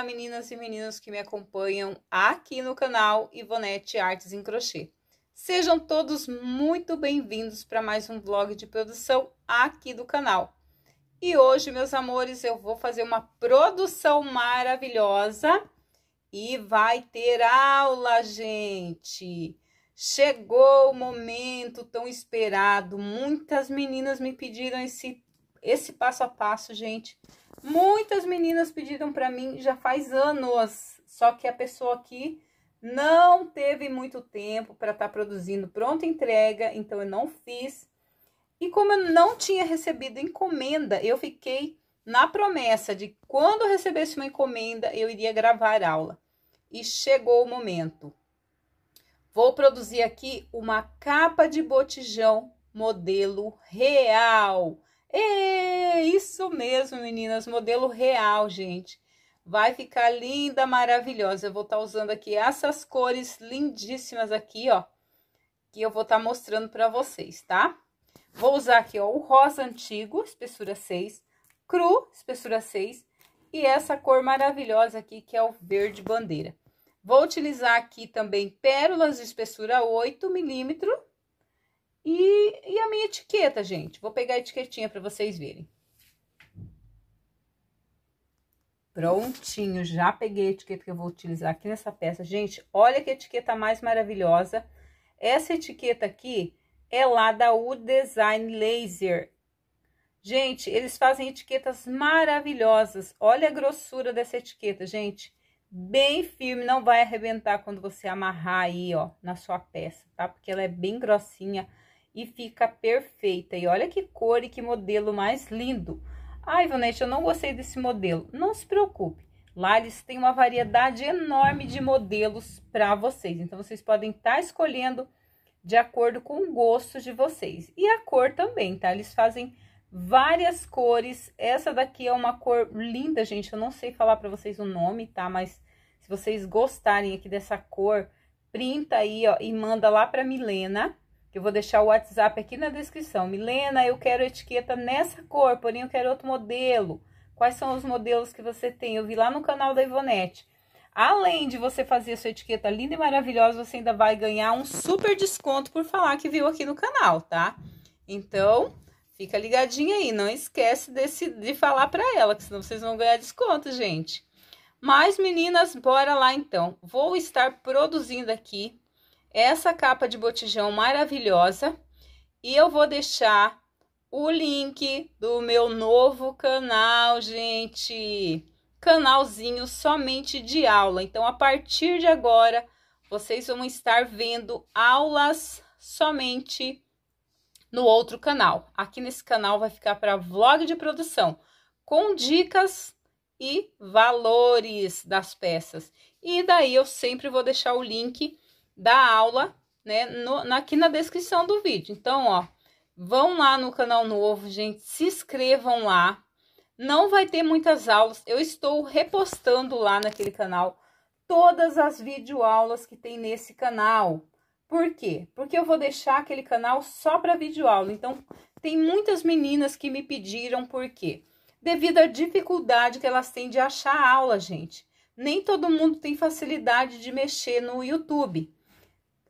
Olá, meninas e meninos que me acompanham aqui no canal Ivonete Artes em Crochê. Sejam todos muito bem-vindos para mais um vlog de produção aqui do canal. E hoje, meus amores, eu vou fazer uma produção maravilhosa e vai ter aula, gente! Chegou o momento tão esperado. Muitas meninas me pediram esse, esse passo a passo, Gente Muitas meninas pediram para mim já faz anos, só que a pessoa aqui não teve muito tempo para estar tá produzindo pronta entrega, então eu não fiz. E como eu não tinha recebido encomenda, eu fiquei na promessa de quando eu recebesse uma encomenda, eu iria gravar aula. E chegou o momento. Vou produzir aqui uma capa de botijão modelo real. E é isso mesmo, meninas. Modelo real, gente. Vai ficar linda, maravilhosa. Eu vou estar tá usando aqui essas cores lindíssimas aqui, ó. Que eu vou estar tá mostrando para vocês, tá? Vou usar aqui, ó, o rosa antigo, espessura 6. Cru, espessura 6. E essa cor maravilhosa aqui, que é o verde bandeira. Vou utilizar aqui também pérolas de espessura 8 milímetros. E, e, a minha etiqueta, gente. Vou pegar a etiquetinha para vocês verem. Prontinho, já peguei a etiqueta que eu vou utilizar aqui nessa peça. Gente, olha que etiqueta mais maravilhosa. Essa etiqueta aqui é lá da U Design Laser. Gente, eles fazem etiquetas maravilhosas. Olha a grossura dessa etiqueta, gente. Bem firme, não vai arrebentar quando você amarrar aí, ó, na sua peça, tá? Porque ela é bem grossinha e fica perfeita. E olha que cor e que modelo mais lindo. Ai, Vanessa, eu não gostei desse modelo. Não se preocupe. Lá eles têm uma variedade enorme de modelos para vocês. Então, vocês podem estar tá escolhendo de acordo com o gosto de vocês. E a cor também, tá? Eles fazem várias cores. Essa daqui é uma cor linda, gente. Eu não sei falar para vocês o nome, tá? Mas se vocês gostarem aqui dessa cor, printa aí, ó, e manda lá para Milena eu vou deixar o WhatsApp aqui na descrição. Milena, eu quero etiqueta nessa cor, porém eu quero outro modelo. Quais são os modelos que você tem? Eu vi lá no canal da Ivonete. Além de você fazer a sua etiqueta linda e maravilhosa, você ainda vai ganhar um super desconto por falar que viu aqui no canal, tá? Então, fica ligadinha aí, não esquece desse, de falar para ela, que senão vocês vão ganhar desconto, gente. Mas meninas, bora lá então. Vou estar produzindo aqui essa capa de botijão maravilhosa e eu vou deixar o link do meu novo canal, gente. Canalzinho somente de aula. Então, a partir de agora, vocês vão estar vendo aulas somente no outro canal. Aqui nesse canal vai ficar para vlog de produção, com dicas e valores das peças. E daí eu sempre vou deixar o link da aula, né, no, aqui na descrição do vídeo. Então, ó, vão lá no canal novo, gente, se inscrevam lá. Não vai ter muitas aulas, eu estou repostando lá naquele canal todas as videoaulas que tem nesse canal. Por quê? Porque eu vou deixar aquele canal só para videoaula. Então, tem muitas meninas que me pediram por quê? Devido à dificuldade que elas têm de achar aula, gente. Nem todo mundo tem facilidade de mexer no YouTube.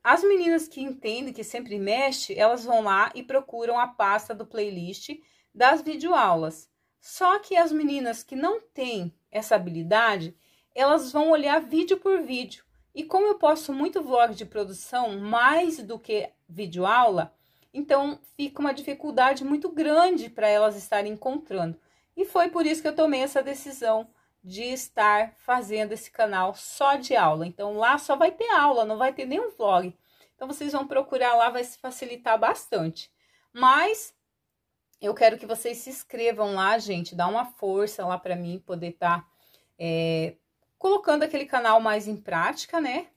As meninas que entendem que sempre mexe, elas vão lá e procuram a pasta do playlist das videoaulas. Só que as meninas que não têm essa habilidade, elas vão olhar vídeo por vídeo. E como eu posto muito vlog de produção mais do que videoaula, então fica uma dificuldade muito grande para elas estarem encontrando. E foi por isso que eu tomei essa decisão de estar fazendo esse canal só de aula. Então lá só vai ter aula, não vai ter nenhum vlog. Então, vocês vão procurar lá, vai se facilitar bastante. Mas, eu quero que vocês se inscrevam lá, gente, dá uma força lá para mim poder estar tá, é, colocando aquele canal mais em prática, né?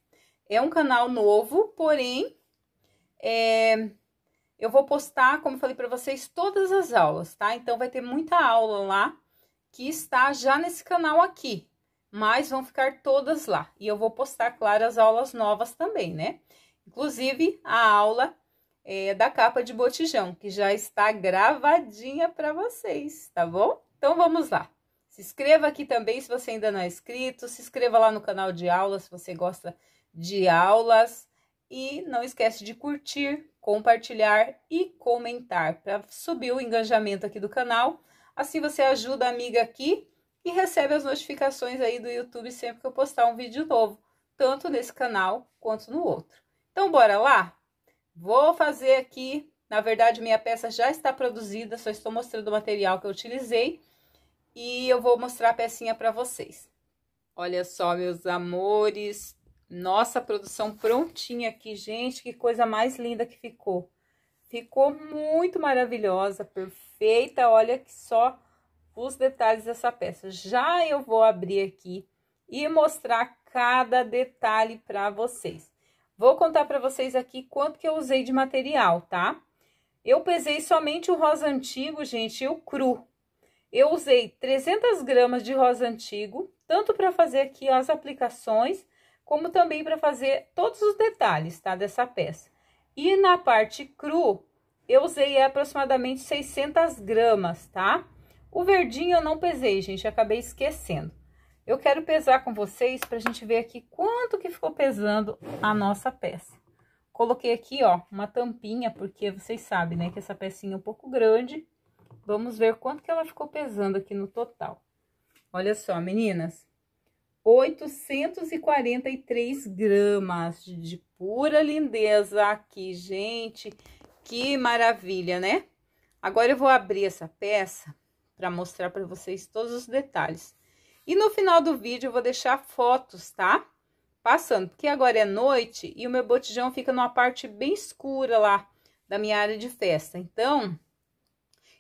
É um canal novo, porém, é, eu vou postar, como falei para vocês, todas as aulas, tá? Então, vai ter muita aula lá que está já nesse canal aqui, mas vão ficar todas lá. E eu vou postar, claro, as aulas novas também, né? Inclusive, a aula é, da capa de botijão, que já está gravadinha para vocês, tá bom? Então, vamos lá. Se inscreva aqui também se você ainda não é inscrito, se inscreva lá no canal de aulas se você gosta de aulas e não esquece de curtir, compartilhar e comentar para subir o engajamento aqui do canal. Assim você ajuda a amiga aqui e recebe as notificações aí do YouTube sempre que eu postar um vídeo novo, tanto nesse canal quanto no outro. Então, bora lá? Vou fazer aqui, na verdade, minha peça já está produzida, só estou mostrando o material que eu utilizei. E eu vou mostrar a pecinha para vocês. Olha só, meus amores, nossa produção prontinha aqui, gente, que coisa mais linda que ficou. Ficou muito maravilhosa, perfeita, olha que só os detalhes dessa peça. Já eu vou abrir aqui e mostrar cada detalhe para vocês. Vou contar para vocês aqui quanto que eu usei de material, tá? Eu pesei somente o rosa antigo, gente, e o cru. Eu usei 300 gramas de rosa antigo, tanto para fazer aqui as aplicações, como também para fazer todos os detalhes, tá? Dessa peça. E na parte cru, eu usei aproximadamente 600 gramas, tá? O verdinho eu não pesei, gente, acabei esquecendo. Eu quero pesar com vocês para a gente ver aqui quanto que ficou pesando a nossa peça. Coloquei aqui, ó, uma tampinha, porque vocês sabem, né, que essa pecinha é um pouco grande. Vamos ver quanto que ela ficou pesando aqui no total. Olha só, meninas, 843 gramas de pura lindeza aqui, gente. Que maravilha, né? Agora eu vou abrir essa peça para mostrar para vocês todos os detalhes. E no final do vídeo eu vou deixar fotos, tá? Passando, porque agora é noite e o meu botijão fica numa parte bem escura lá da minha área de festa. Então,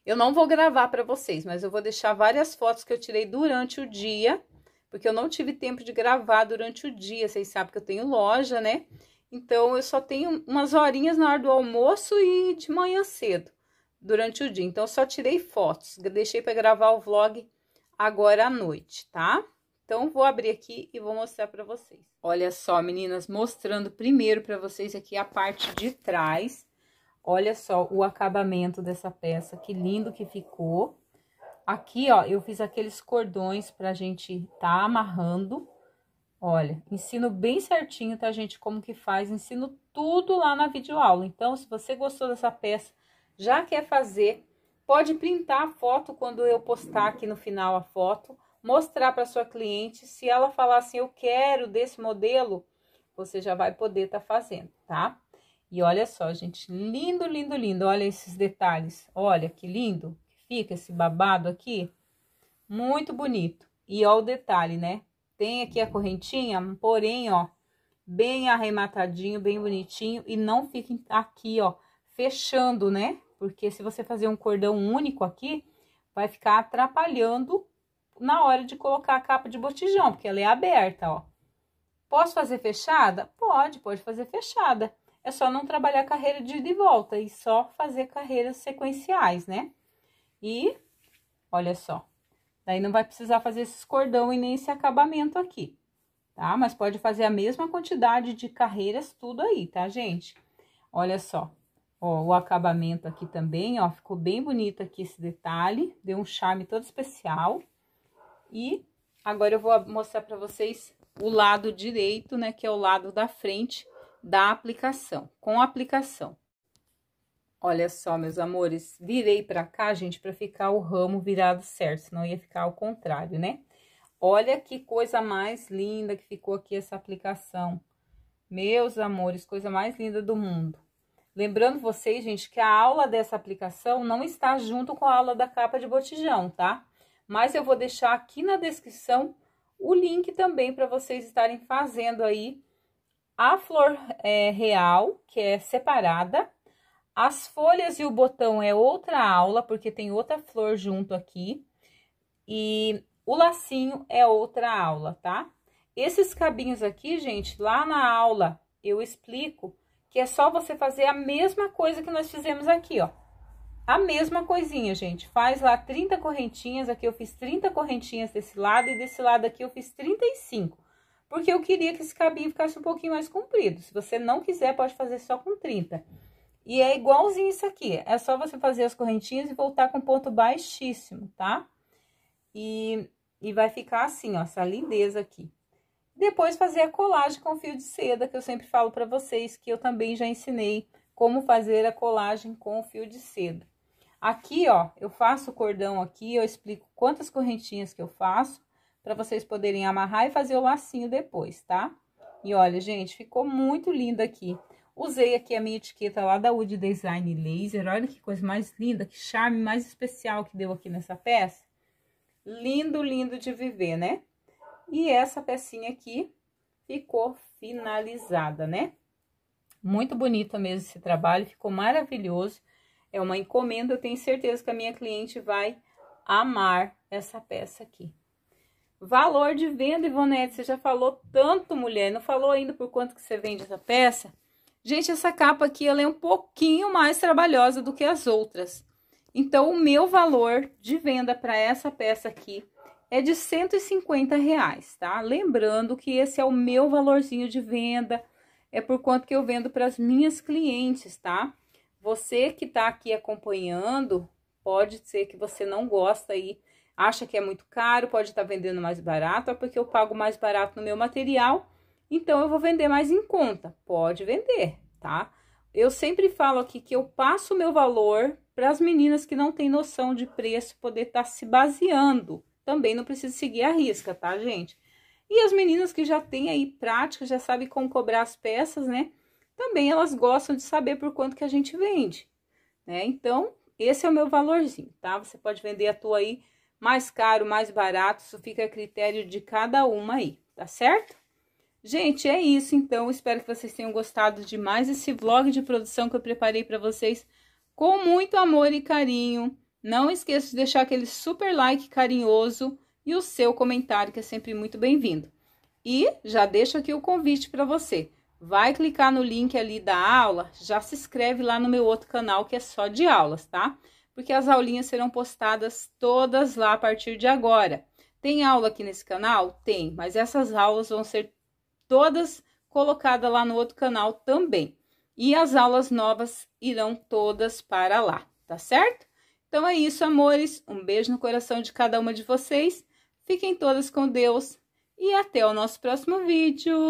eu não vou gravar para vocês, mas eu vou deixar várias fotos que eu tirei durante o dia, porque eu não tive tempo de gravar durante o dia, vocês sabem que eu tenho loja, né? Então, eu só tenho umas horinhas na hora do almoço e de manhã cedo, durante o dia. Então, eu só tirei fotos, deixei para gravar o vlog agora à noite, tá? Então, vou abrir aqui e vou mostrar para vocês. Olha só, meninas, mostrando primeiro para vocês aqui a parte de trás. Olha só o acabamento dessa peça, que lindo que ficou. Aqui, ó, eu fiz aqueles cordões pra gente tá amarrando. Olha, ensino bem certinho, tá, gente, como que faz. Ensino tudo lá na videoaula. Então, se você gostou dessa peça, já quer fazer Pode printar a foto quando eu postar aqui no final a foto, mostrar para sua cliente. Se ela falar assim, eu quero desse modelo, você já vai poder estar tá fazendo, tá? E olha só, gente, lindo, lindo, lindo. Olha esses detalhes. Olha que lindo fica esse babado aqui. Muito bonito. E olha o detalhe, né? Tem aqui a correntinha, porém, ó, bem arrematadinho, bem bonitinho. E não fica aqui, ó, fechando, né? porque se você fazer um cordão único aqui, vai ficar atrapalhando na hora de colocar a capa de botijão, porque ela é aberta, ó. Posso fazer fechada? Pode, pode fazer fechada. É só não trabalhar carreira de ida e volta e só fazer carreiras sequenciais, né? E, olha só, daí não vai precisar fazer esses cordão e nem esse acabamento aqui, tá? Mas pode fazer a mesma quantidade de carreiras tudo aí, tá, gente? Olha só, Ó, o acabamento aqui também, ó, ficou bem bonito aqui esse detalhe, deu um charme todo especial. E agora eu vou mostrar para vocês o lado direito, né, que é o lado da frente da aplicação, com a aplicação. Olha só, meus amores, virei para cá, gente, para ficar o ramo virado certo, senão ia ficar ao contrário, né? Olha que coisa mais linda que ficou aqui essa aplicação. Meus amores, coisa mais linda do mundo. Lembrando vocês, gente, que a aula dessa aplicação não está junto com a aula da capa de botijão, tá? Mas eu vou deixar aqui na descrição o link também para vocês estarem fazendo aí a flor é, real, que é separada. As folhas e o botão é outra aula, porque tem outra flor junto aqui. E o lacinho é outra aula, tá? Esses cabinhos aqui, gente, lá na aula eu explico que é só você fazer a mesma coisa que nós fizemos aqui, ó. A mesma coisinha, gente. Faz lá 30 correntinhas, aqui eu fiz 30 correntinhas desse lado e desse lado aqui eu fiz 35. Porque eu queria que esse cabinho ficasse um pouquinho mais comprido. Se você não quiser, pode fazer só com 30. E é igualzinho isso aqui. É só você fazer as correntinhas e voltar com ponto baixíssimo, tá? E, e vai ficar assim, ó, essa lindeza aqui. Depois fazer a colagem com fio de seda, que eu sempre falo para vocês que eu também já ensinei como fazer a colagem com fio de seda. Aqui, ó, eu faço o cordão aqui, eu explico quantas correntinhas que eu faço, para vocês poderem amarrar e fazer o lacinho depois, tá? E olha, gente, ficou muito lindo aqui. Usei aqui a minha etiqueta lá da Wood Design Laser, olha que coisa mais linda, que charme mais especial que deu aqui nessa peça. Lindo, lindo de viver, né? E essa pecinha aqui ficou finalizada, né? Muito bonito mesmo esse trabalho, ficou maravilhoso. É uma encomenda, eu tenho certeza que a minha cliente vai amar essa peça aqui. Valor de venda, Ivonete, você já falou tanto, mulher, não falou ainda por quanto que você vende essa peça? Gente, essa capa aqui, ela é um pouquinho mais trabalhosa do que as outras. Então, o meu valor de venda para essa peça aqui é de 150 reais, tá? Lembrando que esse é o meu valorzinho de venda, é por quanto que eu vendo para as minhas clientes, tá? Você que tá aqui acompanhando, pode ser que você não gosta aí, acha que é muito caro, pode estar tá vendendo mais barato, é porque eu pago mais barato no meu material, então eu vou vender mais em conta. Pode vender, tá? Eu sempre falo aqui que eu passo o meu valor para as meninas que não têm noção de preço poder estar tá se baseando também não precisa seguir a risca, tá, gente? E as meninas que já têm aí prática, já sabem como cobrar as peças, né? Também elas gostam de saber por quanto que a gente vende, né? Então, esse é o meu valorzinho, tá? Você pode vender a tua aí mais caro, mais barato, isso fica a critério de cada uma aí, tá certo? Gente, é isso então, espero que vocês tenham gostado de mais esse vlog de produção que eu preparei para vocês com muito amor e carinho. Não esqueça de deixar aquele super like carinhoso e o seu comentário, que é sempre muito bem-vindo. E já deixo aqui o convite para você. Vai clicar no link ali da aula, já se inscreve lá no meu outro canal que é só de aulas, tá? Porque as aulinhas serão postadas todas lá a partir de agora. Tem aula aqui nesse canal? Tem, mas essas aulas vão ser todas colocadas lá no outro canal também. E as aulas novas irão todas para lá, tá certo? Então é isso, amores. Um beijo no coração de cada uma de vocês. Fiquem todas com Deus e até o nosso próximo vídeo.